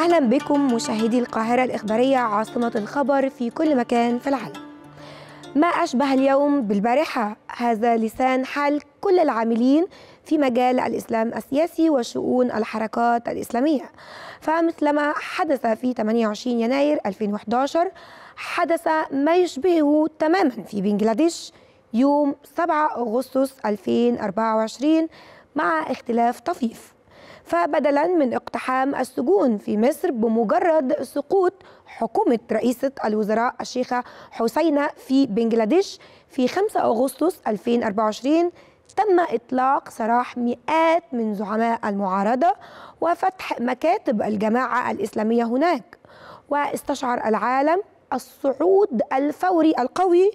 أهلا بكم مشاهدي القاهرة الإخبارية عاصمة الخبر في كل مكان في العالم ما أشبه اليوم بالبارحة هذا لسان حال كل العاملين في مجال الإسلام السياسي وشؤون الحركات الإسلامية فمثلما حدث في 28 يناير 2011 حدث ما يشبهه تماما في بنجلاديش يوم 7 أغسطس 2024 مع اختلاف طفيف فبدلا من اقتحام السجون في مصر بمجرد سقوط حكومة رئيسة الوزراء الشيخة حسينة في بنجلاديش في 5 أغسطس 2024 تم إطلاق سراح مئات من زعماء المعارضة وفتح مكاتب الجماعة الإسلامية هناك واستشعر العالم الصعود الفوري القوي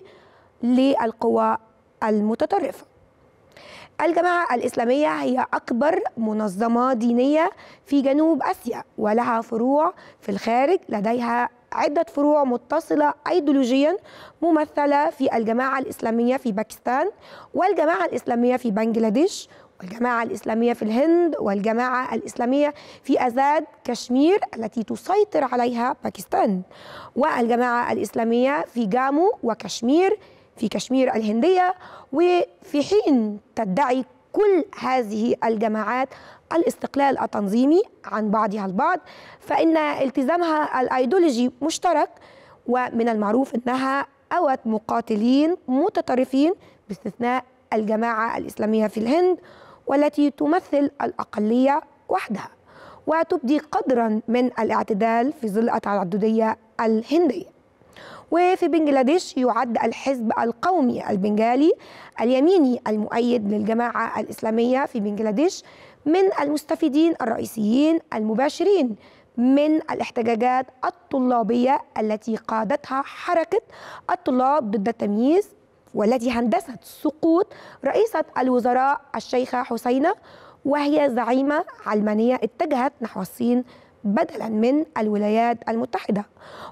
للقوى المتطرفه الجماعة الإسلامية هي أكبر منظمة دينية في جنوب آسيا ولها فروع في الخارج لديها عدة فروع متصلة أيديولوجيا ممثلة في الجماعة الإسلامية في باكستان والجماعة الإسلامية في بنجلاديش والجماعة الإسلامية في الهند والجماعة الإسلامية في أزاد كشمير التي تسيطر عليها باكستان والجماعة الإسلامية في جامو وكشمير في كشمير الهندية وفي حين تدعي كل هذه الجماعات الاستقلال التنظيمي عن بعضها البعض فإن التزامها الأيديولوجي مشترك ومن المعروف أنها أوت مقاتلين متطرفين باستثناء الجماعة الإسلامية في الهند والتي تمثل الأقلية وحدها وتبدي قدرا من الاعتدال في ظل التعددية الهندية وفي بنجلاديش يعد الحزب القومي البنجالي اليميني المؤيد للجماعة الإسلامية في بنجلاديش من المستفيدين الرئيسيين المباشرين من الاحتجاجات الطلابية التي قادتها حركة الطلاب ضد التمييز والتي هندست سقوط رئيسة الوزراء الشيخة حسينة وهي زعيمة علمانية اتجهت نحو الصين بدلا من الولايات المتحدة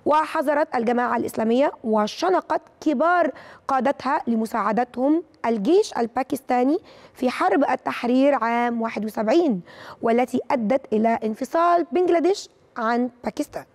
وحذرت الجماعة الإسلامية وشنقت كبار قادتها لمساعدتهم الجيش الباكستاني في حرب التحرير عام 71 والتي أدت إلى انفصال بنجلاديش عن باكستان